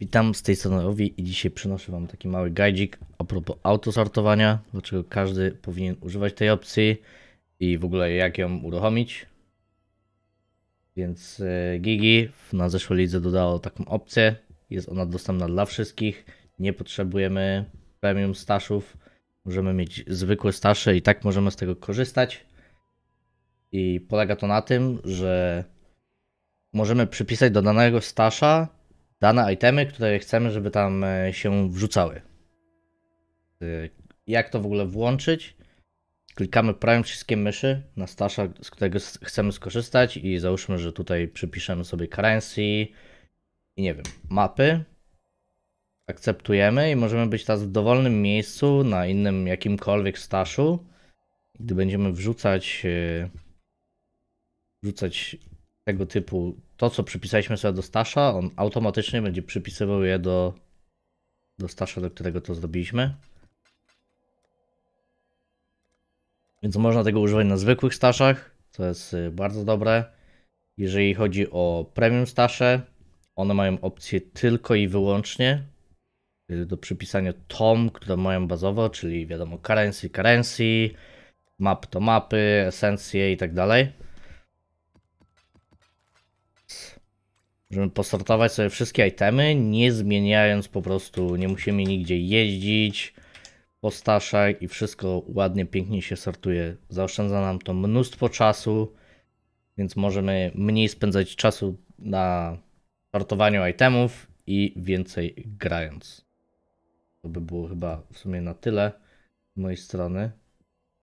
Witam z tej strony i dzisiaj przynoszę Wam taki mały guidek a propos autosortowania, dlaczego każdy powinien używać tej opcji i w ogóle jak ją uruchomić. Więc e, Gigi na zeszłej lidze dodało taką opcję, jest ona dostępna dla wszystkich, nie potrzebujemy premium staszów, możemy mieć zwykłe stasze i tak możemy z tego korzystać. I polega to na tym, że możemy przypisać do danego stasza dane itemy, które chcemy, żeby tam e, się wrzucały. E, jak to w ogóle włączyć? Klikamy prawym przyciskiem myszy na stasza, z którego chcemy skorzystać i załóżmy, że tutaj przypiszemy sobie currency i nie wiem, mapy. Akceptujemy i możemy być teraz w dowolnym miejscu, na innym jakimkolwiek staszu. Gdy będziemy wrzucać, e, wrzucać tego typu to, co przypisaliśmy sobie do Stasza, on automatycznie będzie przypisywał je do, do Stasza, do którego to zrobiliśmy. Więc można tego używać na zwykłych Staszach, co jest y, bardzo dobre. Jeżeli chodzi o premium Stasze, one mają opcję tylko i wyłącznie y, do przypisania tom, które mają bazowo, czyli wiadomo currency, currency, map to mapy, esencje i tak dalej. Możemy posortować sobie wszystkie itemy, nie zmieniając po prostu, nie musimy nigdzie jeździć po i wszystko ładnie, pięknie się sortuje. Zaoszczędza nam to mnóstwo czasu, więc możemy mniej spędzać czasu na sortowaniu itemów i więcej grając. To by było chyba w sumie na tyle z mojej strony.